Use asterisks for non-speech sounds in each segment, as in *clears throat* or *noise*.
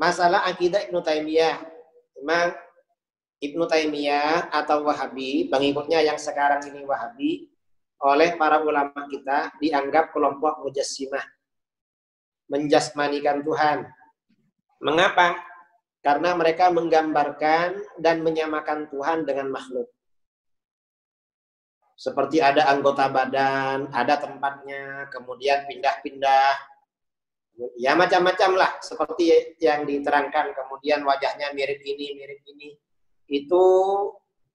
Masalah akidah Ibnu Taimiyah. Memang Ibnu Taimiyah atau Wahabi, pengikutnya yang sekarang ini Wahabi, oleh para ulama kita dianggap kelompok mujassimah. Menjasmanikan Tuhan. Mengapa? Karena mereka menggambarkan dan menyamakan Tuhan dengan makhluk. Seperti ada anggota badan, ada tempatnya, kemudian pindah-pindah, ya macam-macam lah seperti yang diterangkan kemudian wajahnya mirip ini mirip ini itu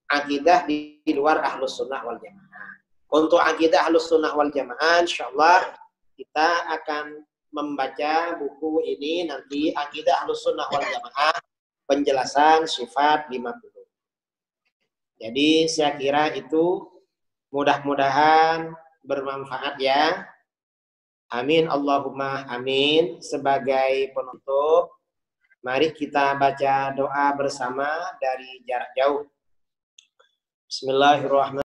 akidah di, luar ahlus sunnah wal jamaah untuk akidah ahlus sunnah wal jamaah insyaallah kita akan membaca buku ini nanti akidah ahlus sunnah wal jamaah penjelasan sifat 50 jadi saya kira itu mudah-mudahan bermanfaat ya Amin Allahumma amin sebagai penutup mari kita baca doa bersama dari jarak jauh Bismillahirrahmanirrahim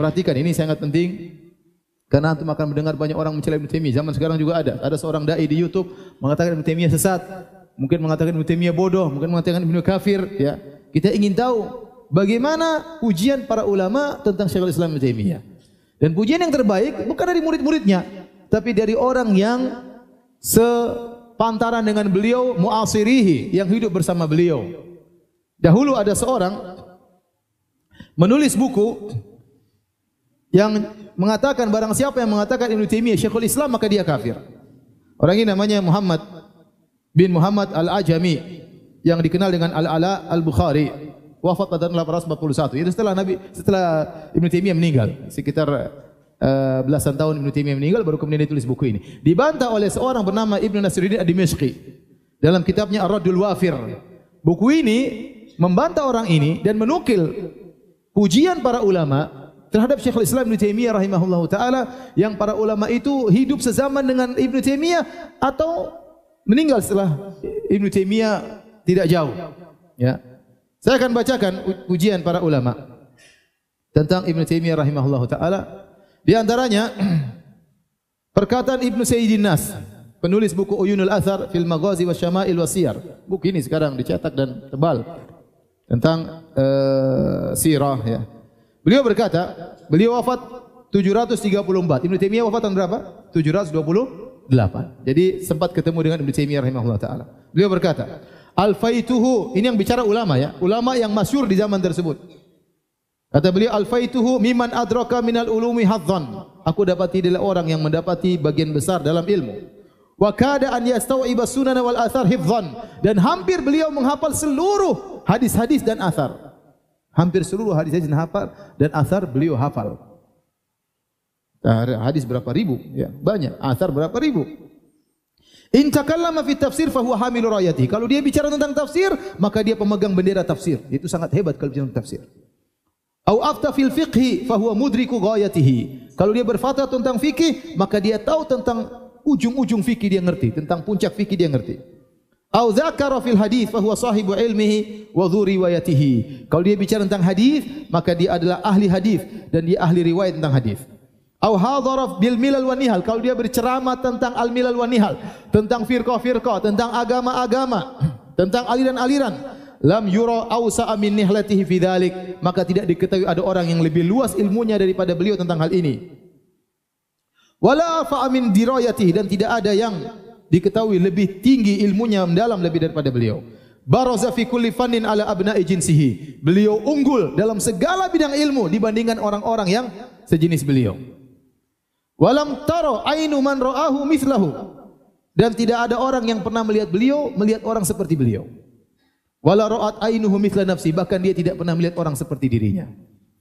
Perhatikan ini sangat penting karena antum akan mendengar banyak orang mencela Ibnu Taimiyah. Zaman sekarang juga ada. Ada seorang dai di YouTube mengatakan Ibnu Taimiyah sesat, mungkin mengatakan Ibnu Taimiyah bodoh, mungkin mengatakan Ibnu kafir, ya. Kita ingin tahu bagaimana pujian para ulama tentang Syekhul Islam Ibnu Taimiyah. Dan pujian yang terbaik bukan dari murid-muridnya, tapi dari orang yang sepantaran dengan beliau muasirihi yang hidup bersama beliau. Dahulu ada seorang menulis buku yang mengatakan barang siapa yang mengatakan Ibnu Taimiyah Syekhul Islam maka dia kafir. Orang ini namanya Muhammad bin Muhammad Al-Ajami yang dikenal dengan Al-Ala Al-Bukhari. al ala al bukhari wafat pada tahun 841. Jadi setelah Nabi setelah Ibn Taimiyah meninggal sekitar uh, belasan tahun Ibn Taimiyah meninggal baru kemudian ditulis buku ini. Dibantah oleh seorang bernama Ibn Nasiruddin Ad-Dimashqi dalam kitabnya Ar-Raddul Wafir. Buku ini membantah orang ini dan menukil pujian para ulama terhadap Syekhul Islam Ibn Taimiyah rahimahullah taala yang para ulama itu hidup sezaman dengan Ibn Taimiyah atau meninggal setelah Ibn Taimiyah tidak jauh. Ya. Saya akan bacakan ujian para ulama tentang Ibn Taimiyah rahimahullah taala. Di antaranya *clears throat* perkataan Ibn Sayyidin Nas, penulis buku Uyunul Athar fil Maghazi was Syama'il was Siyar. Buku ini sekarang dicetak dan tebal tentang uh, sirah ya. Beliau berkata, beliau wafat 734. Ibn Taimiyah wafat tahun berapa? 728. Jadi sempat ketemu dengan Ibn Taimiyah rahimahullah taala. Beliau berkata, Al-Faituhu. Ini yang bicara ulama ya. Ulama yang masyur di zaman tersebut. Kata beliau, Al-Faituhu miman adraka minal ulumi hadzan. Aku dapati adalah orang yang mendapati bagian besar dalam ilmu. Wa kada an yastawiba sunan wal athar hifdhan dan hampir beliau menghafal seluruh hadis-hadis dan athar. Hampir seluruh hadis hadis dan hafal dan athar beliau hafal. hadis berapa ribu ya, banyak. Athar berapa ribu? In takallama fi tafsir fa huwa hamilu rayati. Kalau dia bicara tentang tafsir, maka dia pemegang bendera tafsir. Itu sangat hebat kalau bicara tafsir. Au afta fil fiqhi fa huwa mudriku ghayatihi. Kalau dia berfatwa tentang fikih, maka dia tahu tentang ujung-ujung fikih dia ngerti, tentang puncak fikih dia ngerti. Au dzakara fil hadis fa huwa sahibu ilmihi wa dhu riwayatihi. Kalau dia bicara tentang hadis, maka dia adalah ahli hadis dan dia ahli riwayat tentang hadis. Au hadharaf bil milal wa nihal. Kalau dia berceramah tentang al milal wa nihal, tentang firqah firqah, tentang agama-agama, tentang aliran-aliran, lam yura au sa'a min nihlatihi fi maka tidak diketahui ada orang yang lebih luas ilmunya daripada beliau tentang hal ini. Wala fa'a amin dirayatihi dan tidak ada yang diketahui lebih tinggi ilmunya mendalam lebih daripada beliau. Baraza fi kulli fannin ala abna'i jinsihi. Beliau unggul dalam segala bidang ilmu dibandingkan orang-orang yang sejenis beliau. Walam taro ainu man ra'ahu mithlahu. Dan tidak ada orang yang pernah melihat beliau, melihat orang seperti beliau. Wala ra'at ainuhu mithla nafsi, bahkan dia tidak pernah melihat orang seperti dirinya.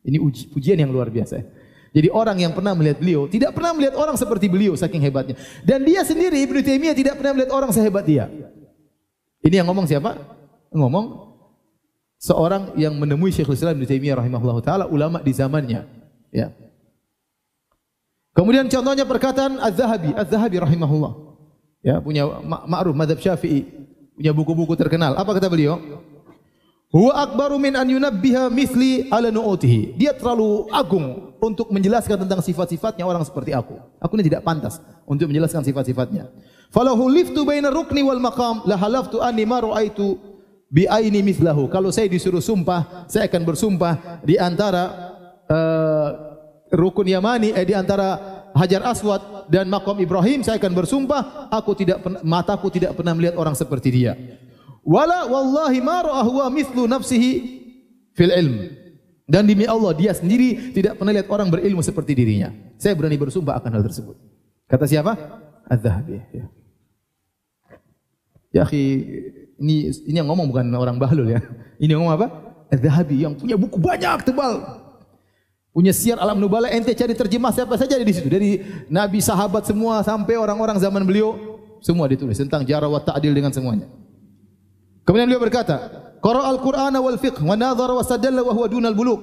Ini uji, ujian yang luar biasa. Jadi orang yang pernah melihat beliau, tidak pernah melihat orang seperti beliau saking hebatnya. Dan dia sendiri Ibnu Taimiyah tidak pernah melihat orang sehebat dia. Ini yang ngomong siapa? Ngomong seorang yang menemui Syekhul Islam Ibnu Taimiyah rahimahullah. taala ulama di zamannya, ya. Kemudian contohnya perkataan Az-Zahabi, Az-Zahabi rahimahullah. Ya, punya ma'ruf mazhab Syafi'i, punya buku-buku terkenal. Apa kata beliau? Huwa akbaru min an yunabbiha mithli ala nu'utihi. Dia terlalu agung untuk menjelaskan tentang sifat-sifatnya orang seperti aku. Aku ini tidak pantas untuk menjelaskan sifat-sifatnya. Falahu liftu baina rukni wal maqam la halaftu anni ma ra'aitu bi aini mithlahu. Kalau saya disuruh sumpah, saya akan bersumpah di antara eh, rukun Yamani eh, di antara Hajar Aswad dan Makom Ibrahim saya akan bersumpah aku tidak mataku tidak pernah melihat orang seperti dia. Wala wallahi ma ra'ahu wa mithlu nafsihi fil ilm. Dan demi Allah dia sendiri tidak pernah lihat orang berilmu seperti dirinya. Saya berani bersumpah akan hal tersebut. Kata siapa? Az-Zahabi. Ya. Ya ini ini yang ngomong bukan orang bahlul ya. Ini yang ngomong apa? Az-Zahabi yang punya buku banyak tebal punya siar alam nubala ente cari terjemah siapa saja di situ dari nabi sahabat semua sampai orang-orang zaman beliau semua ditulis tentang jarah wa ta'dil dengan semuanya kemudian beliau berkata qara al-qur'ana wal fiqh wa nadhara wa sadalla wa huwa dunal buluq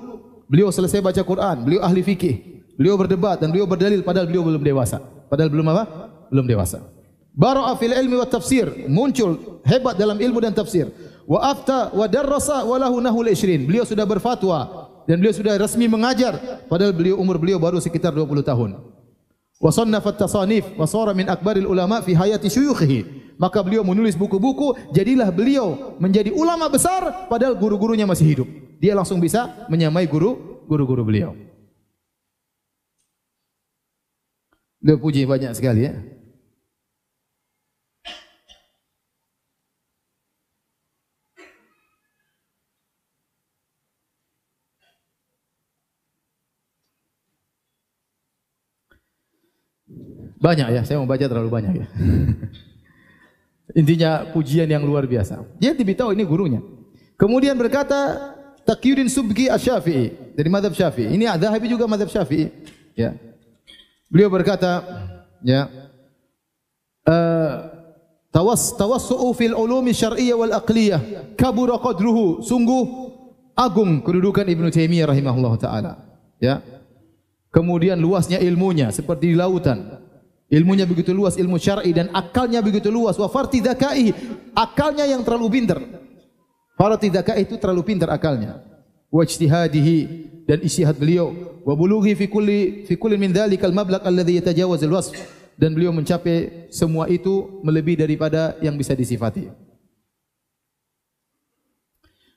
beliau selesai baca Quran beliau ahli fikih beliau berdebat dan beliau berdalil padahal beliau belum dewasa padahal belum apa belum dewasa bara'a fil ilmi wa tafsir muncul hebat dalam ilmu dan tafsir wa afta wa darasa wa lahu nahul 20 beliau sudah berfatwa dan beliau sudah resmi mengajar padahal beliau umur beliau baru sekitar 20 tahun. Wa sannafa at-tasanif wa sara min akbaril ulama fi hayati syuyukhihi. Maka beliau menulis buku-buku, jadilah beliau menjadi ulama besar padahal guru-gurunya masih hidup. Dia langsung bisa menyamai guru guru beliau. Dia puji banyak sekali ya. Banyak ya, saya membaca terlalu banyak ya. *laughs* Intinya pujian yang luar biasa. Dia diberitahu ini gurunya. Kemudian berkata Taqiyuddin Subki Asy-Syafi'i dari mazhab Syafi'i. Ini Adz-Dzahabi juga mazhab Syafi'i. Ya. Beliau berkata, ya. Eh, tawas tawassu'u al ulumi syar'iyyah wal aqliyah kabura qadruhu sungguh agung kedudukan Ibnu Taimiyah rahimahullahu taala ya kemudian luasnya ilmunya seperti di lautan ilmunya begitu luas, ilmu syar'i dan akalnya begitu luas. Wa farti dakai, akalnya yang terlalu pinter. Farti dakai itu terlalu pintar akalnya. Wa ijtihadihi dan isyihat beliau. Wa bulughi fi kulli fi kulli min dhalikal mablaq alladhi yatajawaz al-wasf dan beliau mencapai semua itu melebihi daripada yang bisa disifati.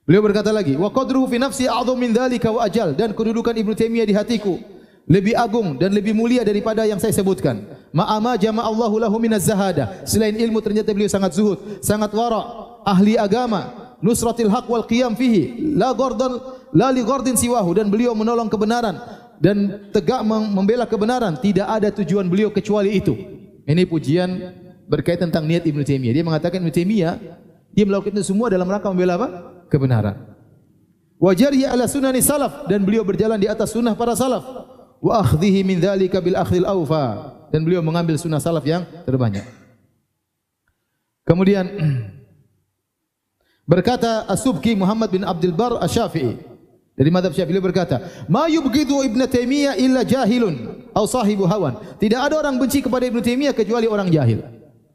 Beliau berkata lagi, wa qadruhu fi nafsi a'dhamu min dhalika wa ajal dan kedudukan Ibnu Taimiyah di hatiku lebih agung dan lebih mulia daripada yang saya sebutkan. Ma'ama jama'allahu lahu minaz zahada. Selain ilmu ternyata beliau sangat zuhud, sangat wara, ahli agama, nusratil haq wal qiyam fihi, la gordon la li gordin siwahu dan beliau menolong kebenaran dan tegak membela kebenaran, tidak ada tujuan beliau kecuali itu. Ini pujian berkaitan tentang niat Ibnu Taimiyah. Dia mengatakan Ibnu Taimiyah dia melakukan itu semua dalam rangka membela apa? Kebenaran. Wajar ya ala sunani salaf dan beliau berjalan di atas sunnah para salaf. Wa akhdhihi min dzalika bil akhdil awfa dan beliau mengambil sunnah salaf yang terbanyak. Kemudian *clears throat* berkata as Muhammad bin Abdul Bar Asy-Syafi'i dari madhab Syafi'i berkata, "Ma yubghidu ibn Taimiyah illa jahilun aw sahibu hawan." Tidak ada orang benci kepada ibn Taimiyah kecuali orang jahil.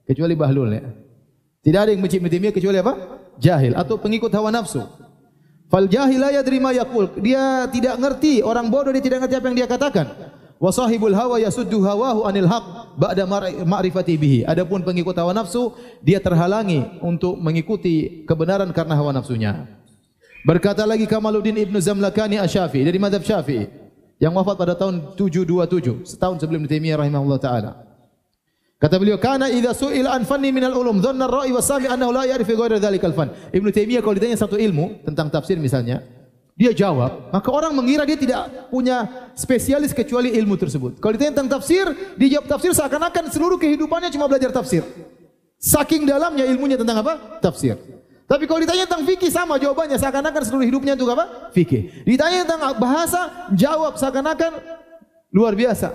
Kecuali Bahlul ya. Tidak ada yang benci ibn Taimiyah kecuali apa? Jahil atau pengikut hawa nafsu. Fal jahilah la yadri ma Dia tidak mengerti orang bodoh dia tidak mengerti apa yang dia katakan. Wasahibul hawa yasuddu hawahu anil haq ba'da ma'rifati bihi adapun pengikut hawa nafsu dia terhalangi untuk mengikuti kebenaran karena hawa nafsunya berkata lagi Kamaluddin Ibn Zamlakani Asy-Syafi'i dari mazhab Syafi'i yang wafat pada tahun 727 setahun sebelum Taimiyah rahimahullah taala Kata beliau, "Kana idza su'il an fanni min al-ulum, dhanna ar-ra'i wa sami'a annahu la ya'rifu ghayra dhalika al-fan." Ibnu Taimiyah kalau ditanya satu ilmu tentang tafsir misalnya, dia jawab, maka orang mengira dia tidak punya spesialis kecuali ilmu tersebut. Kalau ditanya tentang tafsir, dia jawab tafsir seakan-akan seluruh kehidupannya cuma belajar tafsir. Saking dalamnya ilmunya tentang apa? Tafsir. Tapi kalau ditanya tentang fikih sama jawabannya seakan-akan seluruh hidupnya itu apa? Fikih. Ditanya tentang bahasa, jawab seakan-akan luar biasa.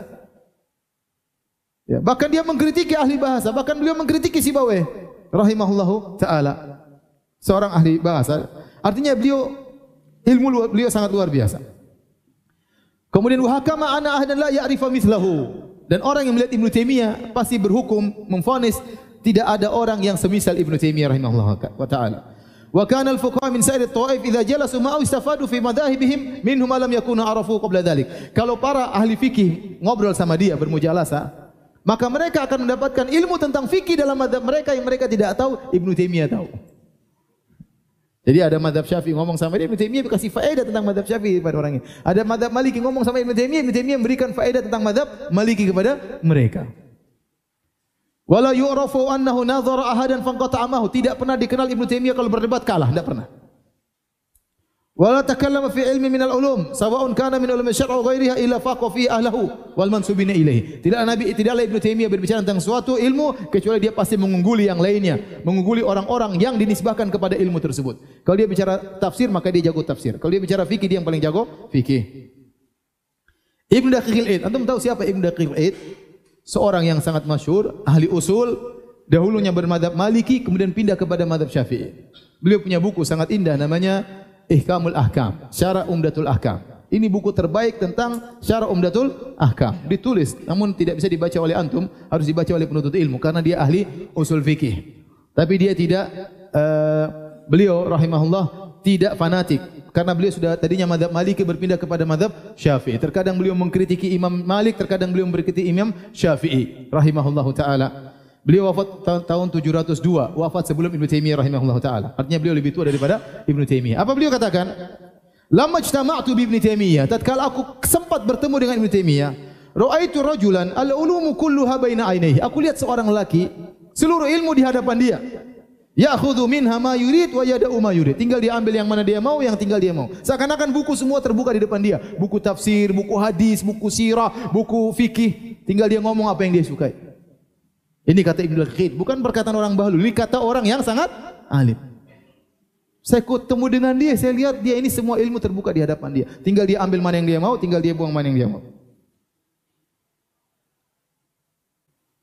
Ya, bahkan dia mengkritiki ahli bahasa, bahkan beliau mengkritiki si Bawe rahimahullahu taala. Seorang ahli bahasa. Artinya beliau ilmu beliau sangat luar biasa. Kemudian wahakama ana ahdan la ya'rifa mithlahu. Dan orang yang melihat Ibnu Taimiyah pasti berhukum memfonis tidak ada orang yang semisal Ibnu Taimiyah rahimahullah wa taala. Wa kana al-fuqaha min sa'ir at-ta'if idza jalasu ma'a istafadu fi madahibihim minhum alam yakunu arafu qabla dhalik. Kalau para ahli fikih ngobrol sama dia bermujalasa, maka mereka akan mendapatkan ilmu tentang fikih dalam madzhab mereka yang mereka tidak tahu Ibnu Taimiyah tahu. Jadi ada madhab Syafi' ngomong sama dia, Ibn Taymiyyah berkasih faedah tentang madhab Syafi' kepada orang ini. Ada madhab maliki ngomong sama Ibn Taymiyyah, Ibn Taymiyyah memberikan faedah tentang madhab maliki kepada mereka. Wala yu'rafu annahu nazara ahadan fangkata amahu. Tidak pernah dikenal Ibn Taymiyyah kalau berdebat kalah. Tidak pernah wala takallama fi ilmi min al-ulum sawa'un kana min ulum syar'i wa ghairiha illa faqa fi ahlihi wal mansubin ilayhi tidak nabi tidak ibnu taimiyah berbicara tentang suatu ilmu kecuali dia pasti mengungguli yang lainnya mengungguli orang-orang yang dinisbahkan kepada ilmu tersebut kalau dia bicara tafsir maka dia jago tafsir kalau dia bicara fikih dia yang paling jago fikih Ibn Dakhil Eid. Antum tahu siapa Ibn Dakhil Eid? Seorang yang sangat masyur, ahli usul, dahulunya bermadhab Maliki, kemudian pindah kepada madhab Syafi'i. Beliau punya buku sangat indah namanya Ihkamul Ahkam, Syara Umdatul Ahkam. Ini buku terbaik tentang Syara Umdatul Ahkam. Ditulis, namun tidak bisa dibaca oleh antum, harus dibaca oleh penuntut ilmu karena dia ahli usul fikih. Tapi dia tidak uh, beliau rahimahullah tidak fanatik karena beliau sudah tadinya madhab Maliki berpindah kepada madhab Syafi'i. Terkadang beliau mengkritiki Imam Malik, terkadang beliau mengkritiki Imam Syafi'i rahimahullahu taala. Beliau wafat tahun 702, wafat sebelum Ibn Taimiyah rahimahullah ta'ala. Artinya beliau lebih tua daripada Ibn Taimiyah. Apa beliau katakan? Lama jtama'atu bi Ibn Taimiyah, tatkala aku sempat bertemu dengan Ibn Taimiyah, ra'aitu rajulan al-ulumu kulluha baina aynaihi. Aku lihat seorang lelaki. seluruh ilmu di hadapan dia. Ya khudhu minha ma yurid wa yada'u ma yurid. Tinggal dia ambil yang mana dia mau, yang tinggal dia mau. Seakan-akan buku semua terbuka di depan dia. Buku tafsir, buku hadis, buku sirah, buku fikih. Tinggal dia ngomong apa yang dia sukai. Ini kata Ibnu Al-Khid, bukan perkataan orang bahlul, ini kata orang yang sangat alim. Saya ketemu dengan dia, saya lihat dia ini semua ilmu terbuka di hadapan dia. Tinggal dia ambil mana yang dia mau, tinggal dia buang mana yang dia mau.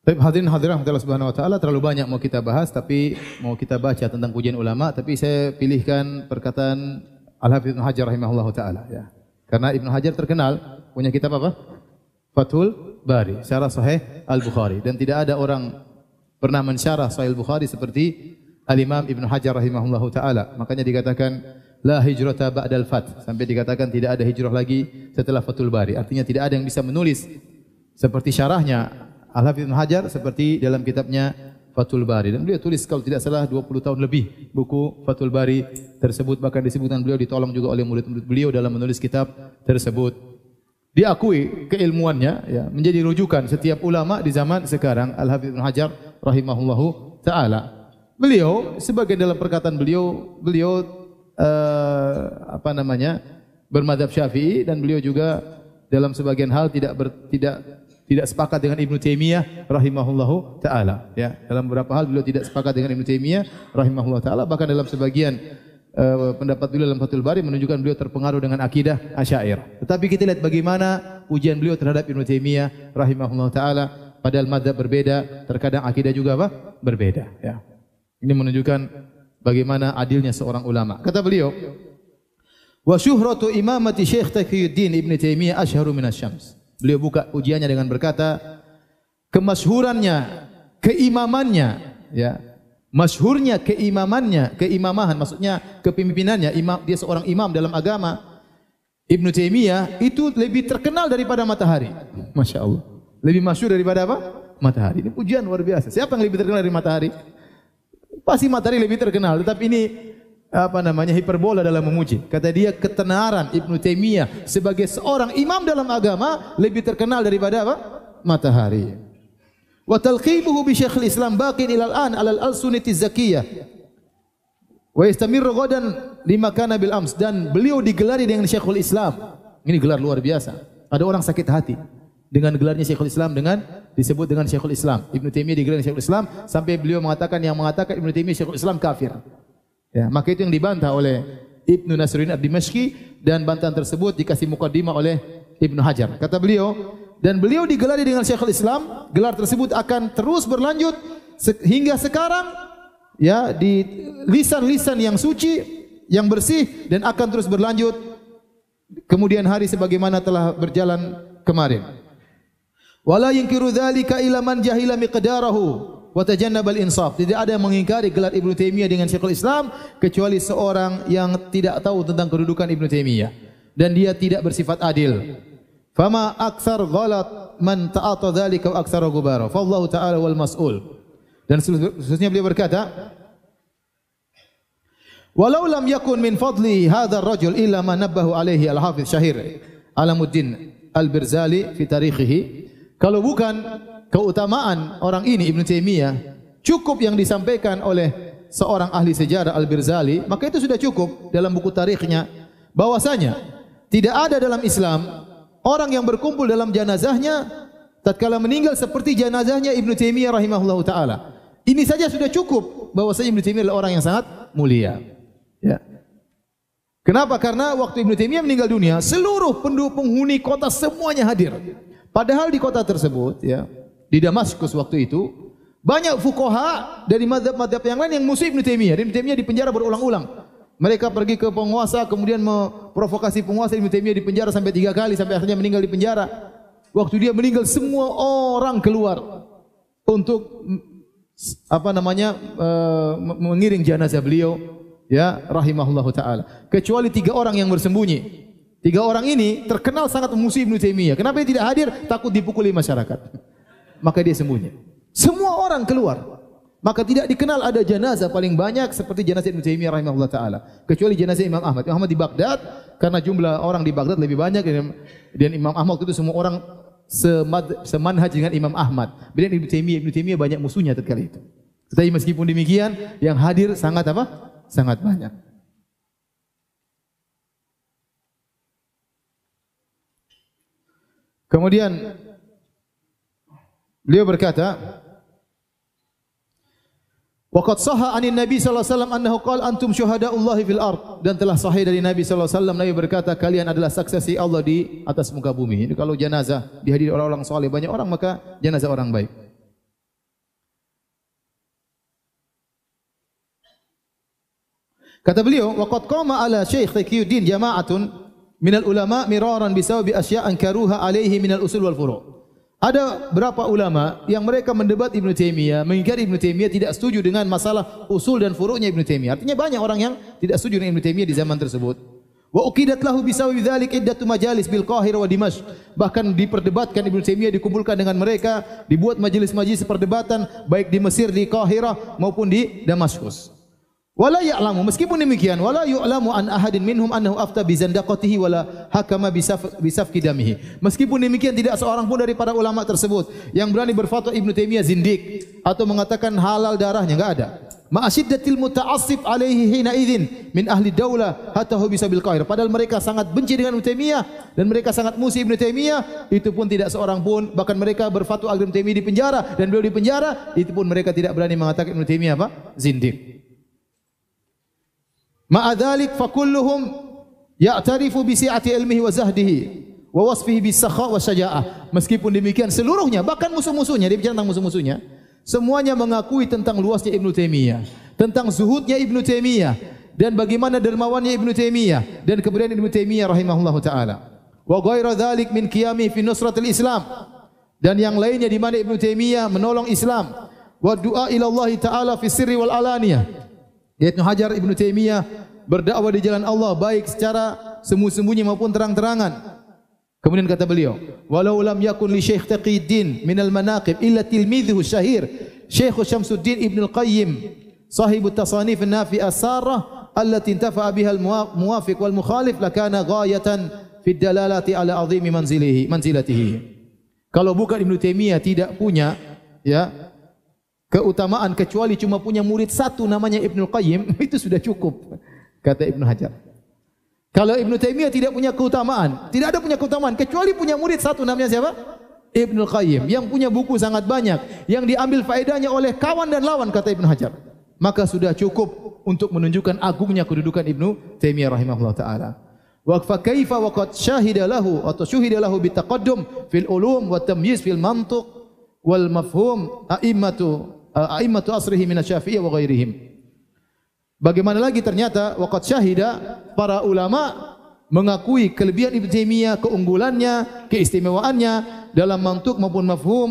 Tapi hadirin hadirin Allah subhanahu wa ta'ala terlalu banyak mau kita bahas tapi mau kita baca tentang pujian ulama tapi saya pilihkan perkataan Al-Hafidh Ibn Hajar rahimahullah ta'ala ya. Karena Ibn Hajar terkenal punya kitab apa? Fathul Bari, syarah sahih Al-Bukhari dan tidak ada orang pernah mensyarah sahih Al-Bukhari seperti Al-Imam Ibn Hajar rahimahullah taala. Makanya dikatakan la tabak dal fat sampai dikatakan tidak ada hijrah lagi setelah Fathul Bari. Artinya tidak ada yang bisa menulis seperti syarahnya Al-Hafidz Ibn Hajar seperti dalam kitabnya Fathul Bari dan beliau tulis kalau tidak salah 20 tahun lebih buku Fathul Bari tersebut bahkan disebutkan beliau ditolong juga oleh murid-murid beliau dalam menulis kitab tersebut diakui keilmuannya ya, menjadi rujukan setiap ulama di zaman sekarang Al Hafidz Ibnu Hajar rahimahullahu taala. Beliau sebagai dalam perkataan beliau, beliau eh, apa namanya? bermadzhab Syafi'i dan beliau juga dalam sebagian hal tidak ber, tidak tidak sepakat dengan Ibnu Taimiyah rahimahullahu taala ya. Dalam beberapa hal beliau tidak sepakat dengan Ibnu Taimiyah rahimahullahu taala bahkan dalam sebagian uh, pendapat beliau dalam Fathul Bari menunjukkan beliau terpengaruh dengan akidah Asy'ariyah. Tetapi kita lihat bagaimana ujian beliau terhadap Ibnu Taimiyah rahimahullah taala padahal mazhab berbeda, terkadang akidah juga apa? berbeda, ya. Ini menunjukkan bagaimana adilnya seorang ulama. Kata beliau, "Wa syuhratu imamati Syekh Taqiyuddin Ibnu Taimiyah asyharu min asy-syams." Beliau buka ujiannya dengan berkata, kemasyhurannya, keimamannya, ya, masyhurnya keimamannya, keimamahan maksudnya kepemimpinannya, imam, dia seorang imam dalam agama Ibn Taimiyah itu lebih terkenal daripada matahari. Masya Allah. Lebih masyhur daripada apa? Matahari. Ini pujian luar biasa. Siapa yang lebih terkenal dari matahari? Pasti matahari lebih terkenal. Tetapi ini apa namanya hiperbola dalam memuji. Kata dia ketenaran Ibn Taimiyah sebagai seorang imam dalam agama lebih terkenal daripada apa? Matahari. Matahari wa talqimuhu bi syekhil islam baqin ilal an alal al-sunnati zakiyah wa yastamirru ghadan lima kana bil ams dan beliau digelari dengan syekhul islam ini gelar luar biasa ada orang sakit hati dengan gelarnya syekhul islam dengan disebut dengan syekhul islam ibnu taimiyah digelar syekhul islam sampai beliau mengatakan yang mengatakan ibnu taimiyah syekhul islam kafir ya maka itu yang dibantah oleh ibnu nasruddin ad-dimashqi dan bantahan tersebut dikasih mukadimah oleh Ibn hajar kata beliau dan beliau digelari dengan Syekhul Islam, gelar tersebut akan terus berlanjut sehingga sekarang ya di lisan-lisan yang suci, yang bersih dan akan terus berlanjut kemudian hari sebagaimana telah berjalan kemarin. Wala yunkiru dzalika ila man jahila miqdarahu wa tajannabal insaf. Tidak ada yang mengingkari gelar Ibnu Taimiyah dengan Syekhul Islam kecuali seorang yang tidak tahu tentang kedudukan Ibnu Taimiyah dan dia tidak bersifat adil. Fama aksar ghalat man ta'ata dhalika wa aksar gubara. Fallahu ta'ala wal mas'ul. Dan seterusnya beliau berkata, Walau lam yakun min fadli hadha rajul illa ma nabbahu alaihi al-hafidh syahir alamuddin al-birzali fi tarikhihi. Kalau bukan keutamaan orang ini Ibn Taymiyah, cukup yang disampaikan oleh seorang ahli sejarah al-birzali, maka itu sudah cukup dalam buku tarikhnya. Bahwasanya tidak ada dalam Islam orang yang berkumpul dalam jenazahnya tatkala meninggal seperti jenazahnya Ibnu Taimiyah rahimahullahu taala. Ini saja sudah cukup bahwa saya Ibnu Taimiyah adalah orang yang sangat mulia. Ya. Kenapa? Karena waktu Ibnu Taimiyah meninggal dunia, seluruh penduduk penghuni kota semuanya hadir. Padahal di kota tersebut, ya, di Damaskus waktu itu, banyak fukoha dari madhab-madhab yang lain yang musuh Ibnu Taimiyah. Ibnu Taimiyah dipenjara berulang-ulang. Mereka pergi ke penguasa, kemudian memprovokasi penguasa Ibn Taymiyyah di penjara sampai tiga kali, sampai akhirnya meninggal di penjara. Waktu dia meninggal, semua orang keluar untuk apa namanya eh, mengiring jenazah beliau, ya rahimahullah taala. Kecuali tiga orang yang bersembunyi. Tiga orang ini terkenal sangat musuh Ibn Taymiyyah. Kenapa dia tidak hadir? Takut dipukuli masyarakat. Maka dia sembunyi. Semua orang keluar maka tidak dikenal ada jenazah paling banyak seperti jenazah Ibnu Taimiyah rahimahullah taala kecuali jenazah Imam Ahmad Imam Ahmad di Baghdad karena jumlah orang di Baghdad lebih banyak dan, Imam Ahmad waktu itu semua orang semad, semanhaj dengan Imam Ahmad beliau Ibnu Taimiyah Ibnu Taimiyah banyak musuhnya terkali itu tetapi meskipun demikian yang hadir sangat apa sangat banyak Kemudian beliau berkata, Waqad sahha an Nabi sallallahu alaihi wasallam annahu qala antum Allahi fil ard dan telah sahih dari Nabi sallallahu alaihi wasallam Nabi berkata kalian adalah saksi Allah di atas muka bumi. Ini kalau jenazah dihadiri orang-orang saleh banyak orang maka jenazah orang baik. Kata beliau, waqad qama ala Syekh Taqiyuddin jama'atun min al ulama miraran bisawbi asya'an karuha alaihi min al usul wal furu'. Ada berapa ulama yang mereka mendebat Ibn Taimiyah, mengingkari Ibn Taimiyah tidak setuju dengan masalah usul dan furu'nya Ibn Taimiyah. Artinya banyak orang yang tidak setuju dengan Ibn Taimiyah di zaman tersebut. Wa uqidat lahu bisawi dzalik iddatu majalis bil Qahir wa Dimashq. Bahkan diperdebatkan Ibn Taimiyah dikumpulkan dengan mereka, dibuat majlis-majlis perdebatan baik di Mesir di Qahirah maupun di Damaskus wala ya'lamu meskipun demikian wala yu'lamu an ahadin minhum annahu afta bi zandaqatihi wala hakama bi saf damihi meskipun demikian tidak seorang pun dari para ulama tersebut yang berani berfatwa Ibnu Taimiyah zindik atau mengatakan halal darahnya enggak ada ma'asiddatil muta'assif alaihi hina idzin min ahli daulah hatta hu bisabil qahir padahal mereka sangat benci dengan Ibnu Taimiyah dan mereka sangat musuh Ibnu Taimiyah itu pun tidak seorang pun bahkan mereka berfatwa Ibnu Taimiyah di penjara dan beliau di penjara itu pun mereka tidak berani mengatakan Ibnu Taimiyah apa zindik Ma'adhalik fakulluhum fa kulluhum ya'tarifu bi si'ati ilmihi wa zahdihi wa wasfihi bi wa syaja'ah. Meskipun demikian seluruhnya bahkan musuh-musuhnya dia bicara tentang musuh-musuhnya semuanya mengakui tentang luasnya Ibn Taimiyah, tentang zuhudnya Ibn Taimiyah dan bagaimana dermawannya Ibn Taimiyah dan keberanian Ibn Taimiyah rahimahullah taala. Wa ghayra dhalik min qiyami fi nusratil Islam. Dan yang lainnya di mana Ibn Taimiyah menolong Islam. Wa du'a ila Allah taala fi sirri wal alaniyah. Ibnu Hajar Ibnu Taimiyah berdakwah di jalan Allah baik secara sembunyi-sembunyi maupun terang-terangan. Kemudian kata beliau, "Walau lam yakun li Sheikh Taqiuddin min al-manaqib illa tilmidhuhu syahir, Syekh shamsuddin Ibn al-Qayyim, sahibu tasanif nafi nafiah sarrah allati intafa'a biha al-muwafiq wal-mukhalif lakana ghayatan fi dalalati ala 'azimi manzilihi manzilatihi." Kalau bukan Ibnu Taimiyah tidak punya ya keutamaan kecuali cuma punya murid satu namanya Ibnu Qayyim *laughs* itu sudah cukup kata Ibnu Hajar. Kalau Ibnu Taimiyah tidak punya keutamaan, tidak ada punya keutamaan kecuali punya murid satu namanya siapa? Ibnu Qayyim yang punya buku sangat banyak yang diambil faedahnya oleh kawan dan lawan kata Ibnu Hajar. Maka sudah cukup untuk menunjukkan agungnya kedudukan Ibnu Taimiyah rahimahullah taala. Wa fa kaifa wa qad atau shahida lahu fil ulum wa tamyiz fil mantuk wal mafhum aima tu a'immatu asrihi min asy-Syafi'i wa ghairihim. Bagaimana lagi ternyata waqad syahida para ulama mengakui kelebihan Ibnu Taimiyah, keunggulannya, keistimewaannya dalam mantuk maupun mafhum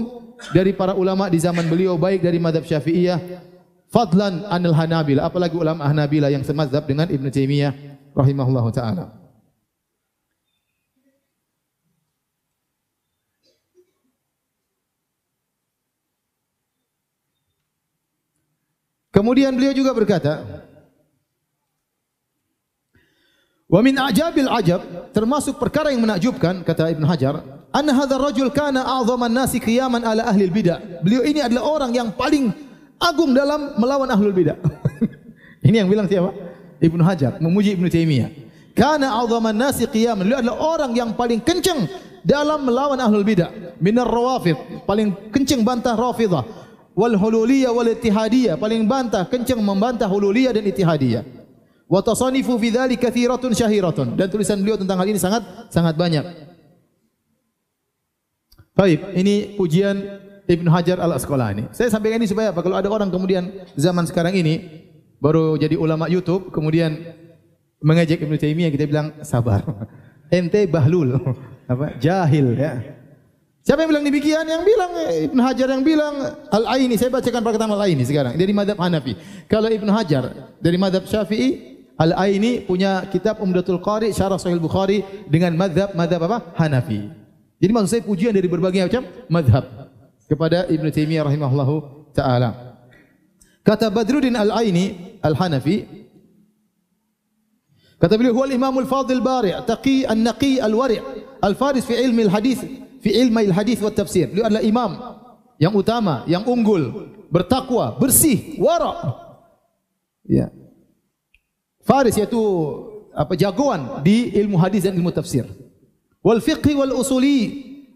dari para ulama di zaman beliau baik dari madhab Syafi'iyah fadlan anil Hanabil apalagi ulama Hanabila yang semazhab dengan Ibnu Taimiyah rahimahullahu taala. Kemudian beliau juga berkata, "Wa min ajabil ajab," termasuk perkara yang menakjubkan kata Ibn Hajar, "anna hadha rajul kana a'zaman nasi qiyaman ala ahli bidah." Beliau ini adalah orang yang paling agung dalam melawan ahlul bidah. *laughs* ini yang bilang siapa? Ibn Hajar memuji Ibn Taimiyah. Kana a'zaman nasi qiyaman, beliau adalah orang yang paling kencang dalam melawan ahlul bidah. Minar rawafid, paling kencang bantah rawafidah wal hululiyah wal ittihadiyah paling bantah kencang membantah hululiyah dan ittihadiyah wa tasanifu fi dhalika kathiratun syahiratun. dan tulisan beliau tentang hal ini sangat sangat banyak baik ini pujian Ibn Hajar al Asqalani. ini saya sampaikan ini supaya apa kalau ada orang kemudian zaman sekarang ini baru jadi ulama YouTube kemudian mengejek Ibn Taimiyah kita bilang sabar *laughs* ente bahlul *laughs* apa jahil ya Siapa yang bilang demikian? Yang bilang eh, Ibn Hajar yang bilang Al-Aini. Saya bacakan perkataan Al-Aini sekarang. Dari madhab Hanafi. Kalau Ibn Hajar dari madhab Syafi'i, Al-Aini punya kitab Umdatul Qari, Syarah Sahih Bukhari dengan madhab, madhab apa? Hanafi. Jadi maksud saya pujian dari berbagai macam madhab kepada Ibn Taimiyah rahimahullah ta'ala. Kata Badruddin Al-Aini Al-Hanafi, kata beliau, Huwal imamul fadil bari' taqi al Naki al-wari' al-faris fi ilmi al-hadith fi ilmi al hadis wa tafsir. Beliau adalah imam yang utama, yang unggul, bertakwa, bersih, wara. Ya. Faris yaitu apa jagoan di ilmu hadis dan ilmu tafsir. Wal fiqhi wal usuli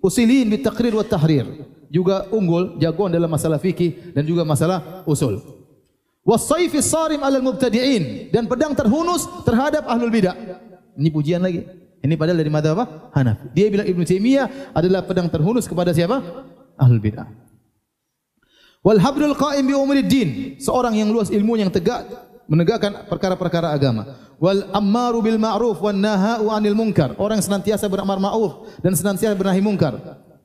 usilin bi taqrir wa tahrir. Juga unggul, jagoan dalam masalah fikih dan juga masalah usul. Wa Wasaifi sarim alal mubtadi'in dan pedang terhunus terhadap ahlul bidah. Ini pujian lagi. Ini padahal dari madhab apa? Hanafi. Dia bilang Ibn Taimiyah adalah pedang terhunus kepada siapa? Ahlul bid'ah. Wal habrul qa'im bi umri din. Seorang yang luas ilmu yang tegak menegakkan perkara-perkara agama. Wal ammaru bil ma'ruf wan nahau anil munkar. Orang yang senantiasa beramar ma'ruf dan senantiasa bernahi munkar.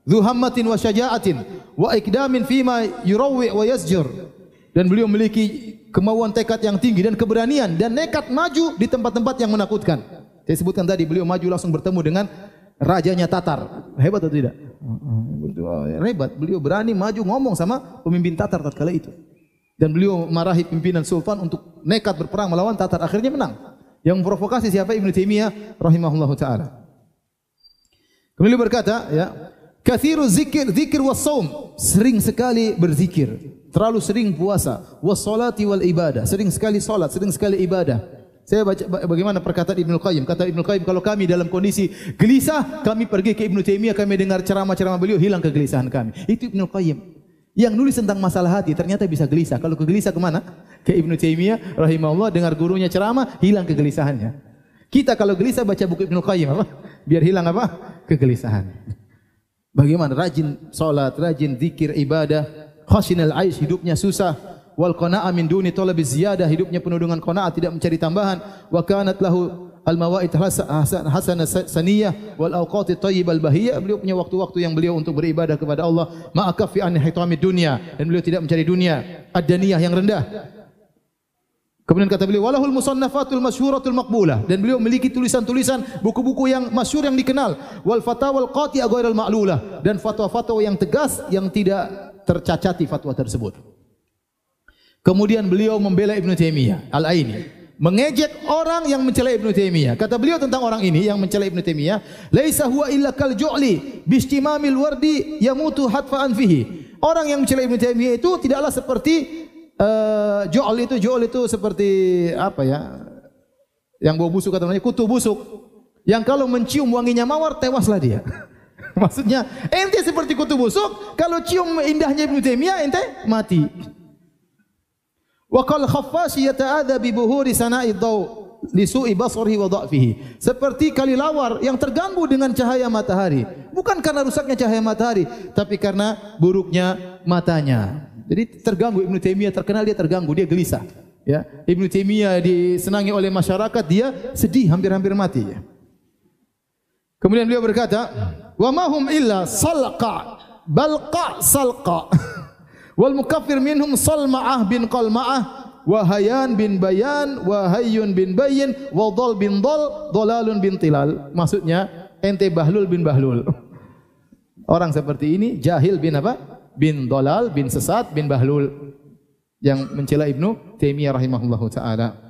Dhuhammatin wa syaja'atin wa ikdamin fima yurawwi wa yasjur. Dan beliau memiliki kemauan tekad yang tinggi dan keberanian dan nekat maju di tempat-tempat yang menakutkan. Saya sebutkan tadi beliau maju langsung bertemu dengan rajanya Tatar. Hebat atau tidak? Hebat. Beliau berani maju ngomong sama pemimpin Tatar tatkala itu. Dan beliau marahi pimpinan Sultan untuk nekat berperang melawan Tatar. Akhirnya menang. Yang provokasi siapa? Ibn Taimiyah rahimahullah ta'ala. Kemudian beliau berkata, ya, Kathiru zikir, zikir wa saum. Sering sekali berzikir. Terlalu sering puasa. Wa salati wal ibadah. Sering sekali salat, sering sekali ibadah. Saya baca bagaimana perkataan Ibnu Qayyim. Kata Ibnu Qayyim, kalau kami dalam kondisi gelisah, kami pergi ke Ibnu Taimiyah, kami dengar ceramah-ceramah beliau, hilang kegelisahan kami. Itu Ibnu Qayyim. Yang nulis tentang masalah hati ternyata bisa gelisah. Kalau kegelisah kemana? Ke Ibnu Taimiyah, rahimahullah, dengar gurunya ceramah, hilang kegelisahannya. Kita kalau gelisah baca buku Ibnu Qayyim apa? Biar hilang apa? Kegelisahan. Bagaimana? Rajin salat, rajin zikir, ibadah. Khosinal Aish hidupnya susah wal qana'a min duni talabi ziyadah hidupnya penuh dengan qana'ah tidak mencari tambahan wa kanat lahu al mawaid hasan saniyah wal awqati al bahiyah beliau punya waktu-waktu yang beliau untuk beribadah kepada Allah ma akafi an hitami dunya dan beliau tidak mencari dunia adaniyah yang rendah Kemudian kata beliau, walahul musannafatul masyuratul maqbulah. Dan beliau memiliki tulisan-tulisan, buku-buku yang masyur yang dikenal. Wal fatawal qati agairal ma'lulah. Dan fatwa-fatwa yang tegas yang tidak tercacati fatwa tersebut. Kemudian beliau membela Ibn Taimiyah al-Aini. Mengejek orang yang mencela Ibn Taimiyah. Kata beliau tentang orang ini yang mencela Ibn Taimiyah. Laisa huwa illa kal ju'li bistimamil wardi yamutu hatfa'an fihi. Orang yang mencela Ibn Taimiyah itu tidaklah seperti uh, eh, ju'li itu. Ju'li itu seperti apa ya. Yang bau busuk katanya kutu busuk. Yang kalau mencium wanginya mawar tewaslah dia. *laughs* Maksudnya ente seperti kutu busuk. Kalau cium indahnya Ibn Taimiyah ente Mati. Wa qal khaffas yata'adha bi buhuri sana'i dhaw li su'i basarihi wa dha'fihi. Seperti kali lawar yang terganggu dengan cahaya matahari. Bukan karena rusaknya cahaya matahari, tapi karena buruknya matanya. Jadi terganggu Ibnu Taimiyah terkenal dia terganggu, dia gelisah. Ya, Ibnu Taimiyah disenangi oleh masyarakat, dia sedih hampir-hampir mati. Ya. Kemudian beliau berkata, "Wa mahum illa salqa balqa salqa." *laughs* wal mukaffir minhum salma'ah bin qalma'ah wa hayyan bin bayan wa hayyun bin bayyin wa dhal bin dhal dhalalun bin tilal maksudnya ente bahlul bin bahlul orang seperti ini jahil bin apa bin dhalal bin sesat bin bahlul yang mencela ibnu taimiyah rahimahullahu taala